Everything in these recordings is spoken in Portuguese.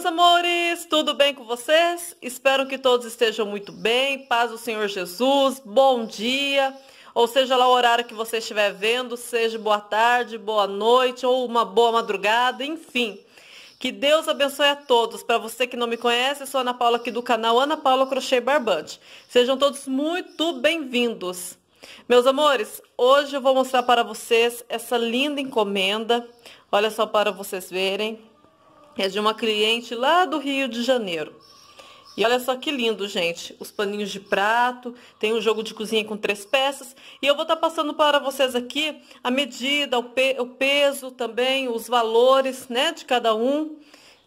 meus amores, tudo bem com vocês? Espero que todos estejam muito bem, paz do Senhor Jesus, bom dia, ou seja lá o horário que você estiver vendo, seja boa tarde, boa noite ou uma boa madrugada, enfim. Que Deus abençoe a todos. Para você que não me conhece, sou Ana Paula aqui do canal Ana Paula Crochê Barbante. Sejam todos muito bem-vindos. Meus amores, hoje eu vou mostrar para vocês essa linda encomenda. Olha só para vocês verem. É de uma cliente lá do Rio de Janeiro. E olha só que lindo, gente. Os paninhos de prato, tem um jogo de cozinha com três peças. E eu vou estar tá passando para vocês aqui a medida, o, pe o, peso também, os valores, né, de cada um.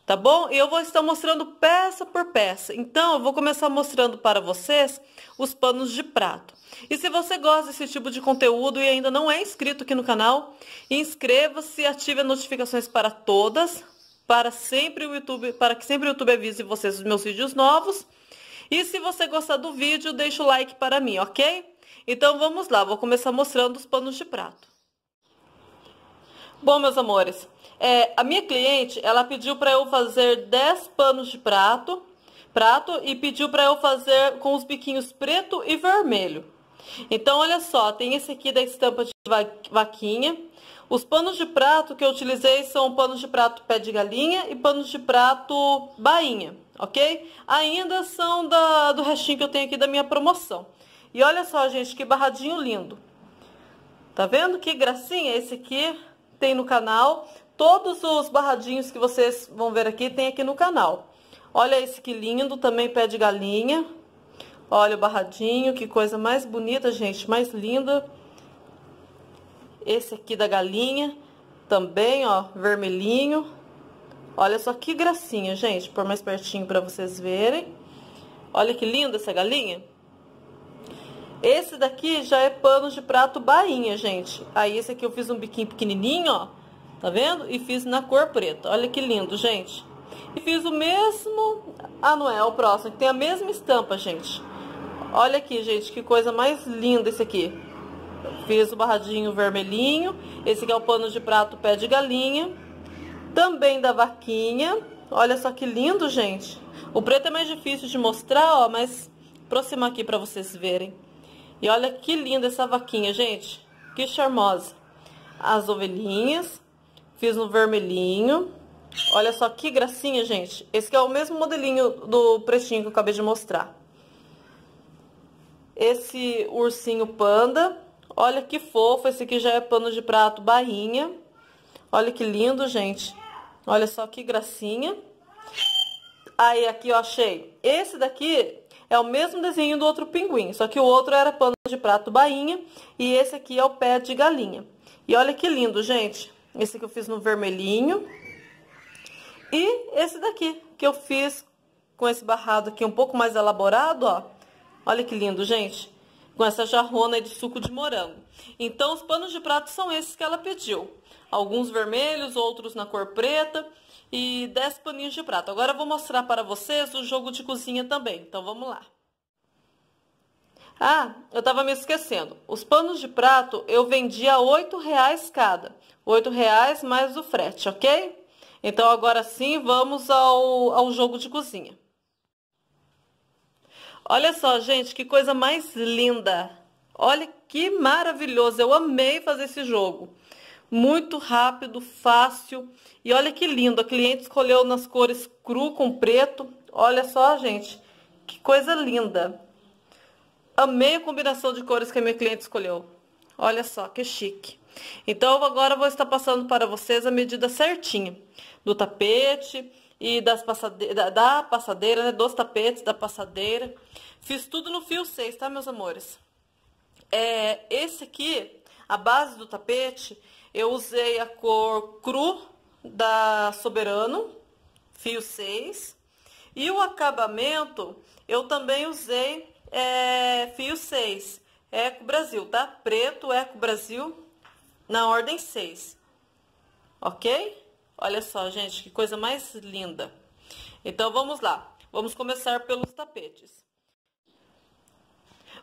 Tá bom? E eu vou estar mostrando peça por peça. Então, eu vou começar mostrando para vocês os panos de prato. E se você gosta desse tipo de conteúdo e ainda não é inscrito aqui no canal, inscreva-se e ative as notificações para todas, para sempre o YouTube, para que sempre o YouTube avise vocês dos meus vídeos novos. E se você gostar do vídeo, deixa o like para mim, ok? Então vamos lá, vou começar mostrando os panos de prato. Bom, meus amores, é, a minha cliente, ela pediu para eu fazer 10 panos de prato, prato e pediu para eu fazer com os biquinhos preto e vermelho. Então, olha só, tem esse aqui da estampa de vaquinha, os panos de prato que eu utilizei são panos de prato pé de galinha e panos de prato bainha, ok? Ainda são da, do restinho que eu tenho aqui da minha promoção. E olha só, gente, que barradinho lindo. Tá vendo que gracinha esse aqui tem no canal? Todos os barradinhos que vocês vão ver aqui tem aqui no canal. Olha esse que lindo, também pé de galinha. Olha o barradinho, que coisa mais bonita, gente, mais linda. Esse aqui da galinha, também, ó, vermelhinho. Olha só que gracinha, gente. Por mais pertinho pra vocês verem. Olha que linda essa galinha. Esse daqui já é pano de prato bainha, gente. Aí esse aqui eu fiz um biquinho pequenininho, ó. Tá vendo? E fiz na cor preta. Olha que lindo, gente. E fiz o mesmo... Ah, não é, é o próximo. Tem a mesma estampa, gente. Olha aqui, gente, que coisa mais linda esse aqui. Fiz o barradinho vermelhinho. Esse aqui é o pano de prato pé de galinha. Também da vaquinha. Olha só que lindo, gente. O preto é mais difícil de mostrar, ó, mas aproximar aqui para vocês verem. E olha que linda essa vaquinha, gente. Que charmosa. As ovelhinhas. Fiz no vermelhinho. Olha só que gracinha, gente. Esse aqui é o mesmo modelinho do pretinho que eu acabei de mostrar. Esse ursinho panda. Olha que fofo, esse aqui já é pano de prato barrinha. Olha que lindo, gente. Olha só que gracinha. Aí aqui eu achei. Esse daqui é o mesmo desenho do outro pinguim, só que o outro era pano de prato bainha e esse aqui é o pé de galinha. E olha que lindo, gente. Esse que eu fiz no vermelhinho. E esse daqui que eu fiz com esse barrado aqui um pouco mais elaborado, ó. Olha que lindo, gente com essa jarrona de suco de morango. Então, os panos de prato são esses que ela pediu. Alguns vermelhos, outros na cor preta e 10 paninhos de prato. Agora eu vou mostrar para vocês o jogo de cozinha também. Então, vamos lá. Ah, eu estava me esquecendo. Os panos de prato eu vendia R$ reais cada. R$ mais o frete, ok? Então, agora sim, vamos ao, ao jogo de cozinha. Olha só, gente, que coisa mais linda. Olha que maravilhoso. Eu amei fazer esse jogo. Muito rápido, fácil. E olha que lindo. A cliente escolheu nas cores cru com preto. Olha só, gente. Que coisa linda. Amei a combinação de cores que a minha cliente escolheu. Olha só, que chique. Então, agora eu vou estar passando para vocês a medida certinha do tapete, e das passade... da, passadeira, né? Dos tapetes, da passadeira. Fiz tudo no fio 6, tá, meus amores? É, esse aqui, a base do tapete, eu usei a cor cru da Soberano, fio 6. E o acabamento, eu também usei é, fio 6, Eco Brasil, tá? Preto, Eco Brasil, na ordem 6, ok? Olha só, gente, que coisa mais linda. Então, vamos lá. Vamos começar pelos tapetes.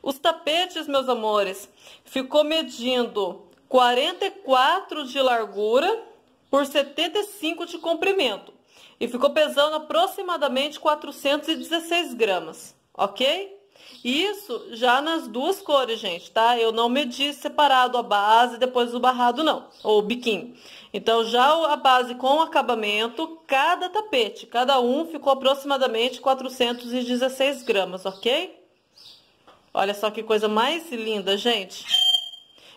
Os tapetes, meus amores, ficou medindo 44 de largura por 75 de comprimento. E ficou pesando aproximadamente 416 gramas, ok? Isso já nas duas cores, gente, tá? Eu não medi separado a base depois do barrado, não, ou biquinho. Então, já a base com acabamento, cada tapete, cada um ficou aproximadamente 416 gramas, ok? Olha só que coisa mais linda, gente.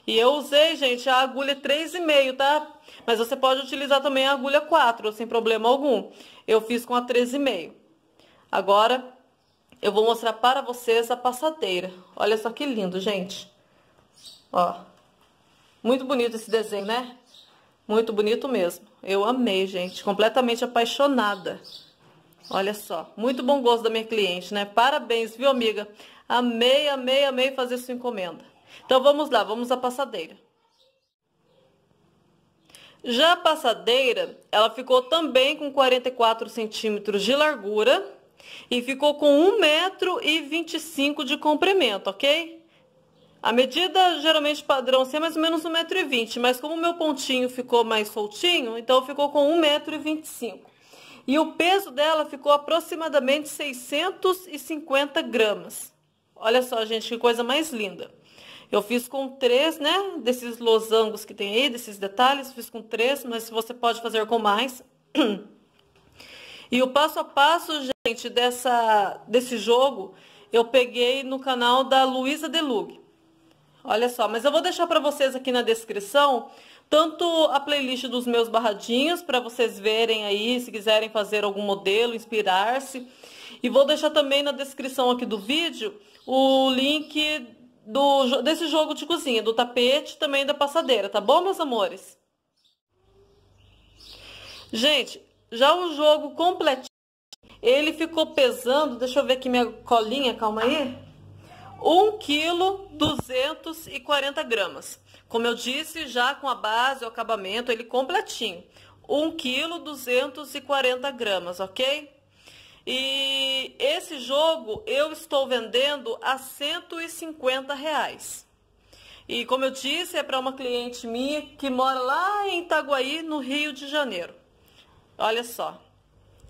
E eu usei, gente, a agulha 3,5, tá? Mas você pode utilizar também a agulha 4, sem problema algum. Eu fiz com a 13,5. Agora, eu vou mostrar para vocês a passadeira. Olha só que lindo, gente. Ó, muito bonito esse desenho, né? Muito bonito mesmo. Eu amei, gente. Completamente apaixonada. Olha só, muito bom gosto da minha cliente, né? Parabéns, viu, amiga? Amei, amei, amei fazer sua encomenda. Então, vamos lá, vamos à passadeira. Já a passadeira, ela ficou também com 44 centímetros de largura e ficou com 1,25m de comprimento, ok? A medida geralmente padrão C é mais ou menos 1,20m, mas como o meu pontinho ficou mais soltinho, então ficou com 1,25m. E o peso dela ficou aproximadamente 650 gramas. Olha só, gente, que coisa mais linda. Eu fiz com três, né, desses losangos que tem aí, desses detalhes, fiz com três, mas você pode fazer com mais. E o passo a passo, gente, dessa, desse jogo, eu peguei no canal da Luísa Delug. Olha só, mas eu vou deixar para vocês aqui na descrição tanto a playlist dos meus barradinhos para vocês verem aí, se quiserem fazer algum modelo, inspirar-se. E vou deixar também na descrição aqui do vídeo o link do, desse jogo de cozinha, do tapete também da passadeira, tá bom, meus amores? Gente, já o jogo completinho, ele ficou pesando, deixa eu ver aqui minha colinha, calma aí. 1 kg 240 gramas. Como eu disse, já com a base, o acabamento, ele completinho. 1 kg 240 gramas, ok? E esse jogo eu estou vendendo a 150 reais. E como eu disse, é para uma cliente minha que mora lá em Itaguaí, no Rio de Janeiro. Olha só.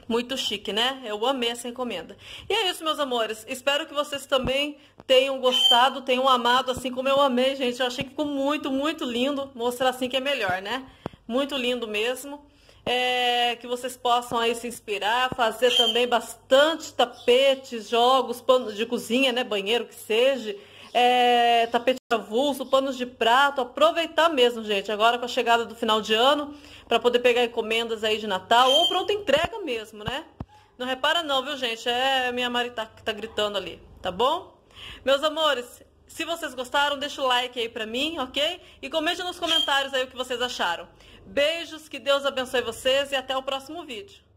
Muito chique, né? Eu amei essa encomenda. E é isso, meus amores. Espero que vocês também tenham gostado, tenham amado, assim como eu amei, gente. Eu achei que ficou muito, muito lindo. Mostrar assim que é melhor, né? Muito lindo mesmo. É, que vocês possam aí se inspirar, fazer também bastante tapetes, jogos, pano de cozinha, né? Banheiro que seja é, tapete avulso, panos de prato, aproveitar mesmo, gente, agora com a chegada do final de ano, para poder pegar encomendas aí de Natal ou pronta entrega mesmo, né? Não repara não, viu, gente? É minha Mari que tá, tá gritando ali, tá bom? Meus amores, se vocês gostaram, deixa o like aí pra mim, ok? E comente nos comentários aí o que vocês acharam. Beijos, que Deus abençoe vocês e até o próximo vídeo.